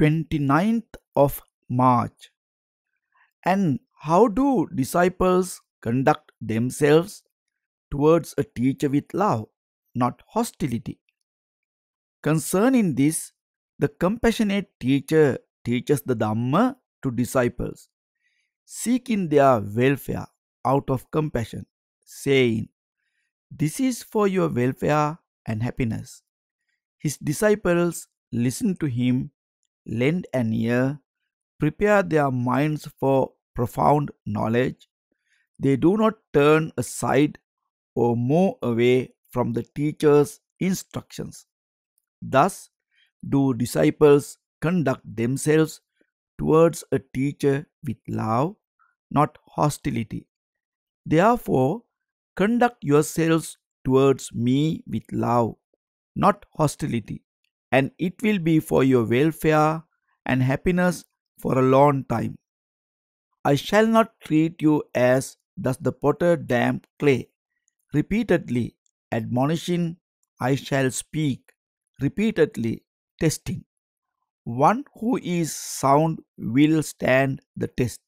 29th of March. And how do disciples conduct themselves towards a teacher with love, not hostility? Concerning this, the compassionate teacher teaches the Dhamma to disciples, seeking their welfare out of compassion, saying, This is for your welfare and happiness. His disciples listen to him lend an ear, prepare their minds for profound knowledge. They do not turn aside or move away from the teacher's instructions. Thus, do disciples conduct themselves towards a teacher with love, not hostility. Therefore, conduct yourselves towards me with love, not hostility and it will be for your welfare and happiness for a long time. I shall not treat you as does the potter damp clay. Repeatedly admonishing, I shall speak, repeatedly testing. One who is sound will stand the test.